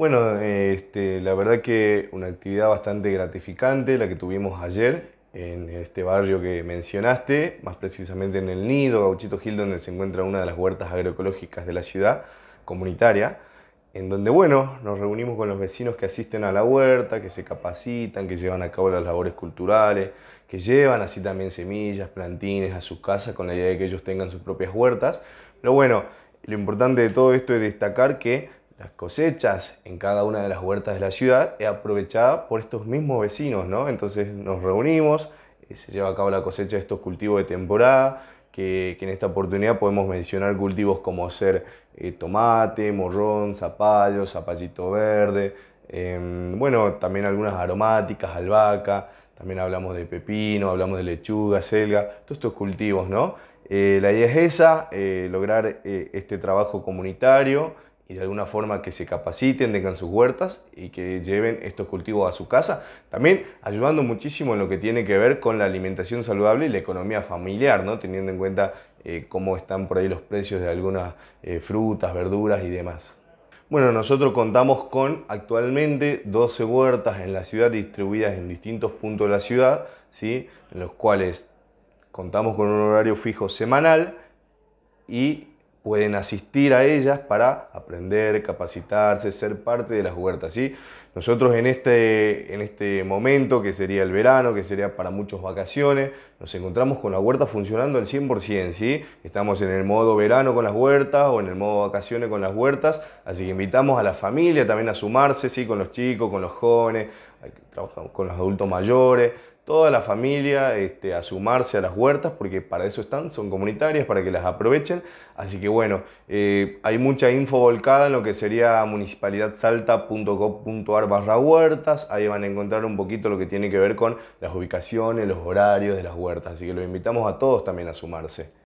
Bueno, este, la verdad que una actividad bastante gratificante la que tuvimos ayer en este barrio que mencionaste, más precisamente en el Nido, Gauchito Gil, donde se encuentra una de las huertas agroecológicas de la ciudad comunitaria, en donde, bueno, nos reunimos con los vecinos que asisten a la huerta, que se capacitan, que llevan a cabo las labores culturales, que llevan así también semillas, plantines a sus casas con la idea de que ellos tengan sus propias huertas. Pero bueno, lo importante de todo esto es destacar que las cosechas en cada una de las huertas de la ciudad es aprovechada por estos mismos vecinos, ¿no? Entonces nos reunimos, eh, se lleva a cabo la cosecha de estos cultivos de temporada, que, en esta oportunidad podemos mencionar cultivos como ser eh, tomate, morrón, zapallo, zapallito verde, em, bueno, también algunas aromáticas, albahaca, también hablamos de pepino, hablamos de lechuga, selga, todos estos cultivos, ¿no? Eh, la idea es esa, lograr este trabajo comunitario y de alguna forma que se capaciten, tengan sus huertas y que lleven estos cultivos a su casa. También ayudando muchísimo en lo que tiene que ver con la alimentación saludable y la economía familiar, ¿no? teniendo en cuenta eh, cómo están por ahí los precios de algunas eh, frutas, verduras y demás. Bueno, nosotros contamos con actualmente 12 huertas en la ciudad distribuidas en distintos puntos de la ciudad, ¿sí? en los cuales contamos con un horario fijo semanal y pueden asistir a ellas para aprender, capacitarse, ser parte de las huertas. ¿sí? Nosotros en este, en este momento, que sería el verano, que sería para muchos vacaciones, nos encontramos con la huerta funcionando al 100%. ¿sí? Estamos en el modo verano con las huertas o en el modo vacaciones con las huertas, así que invitamos a la familia también a sumarse, ¿sí? con los chicos, con los jóvenes, trabajamos con los adultos mayores, toda la familia este, a sumarse a las huertas, porque para eso están, son comunitarias, para que las aprovechen. Así que bueno, eh, hay mucha info volcada en lo que sería municipalidadsalta.gov.ar barra huertas. Ahí van a encontrar un poquito lo que tiene que ver con las ubicaciones, los horarios de las huertas. Así que los invitamos a todos también a sumarse.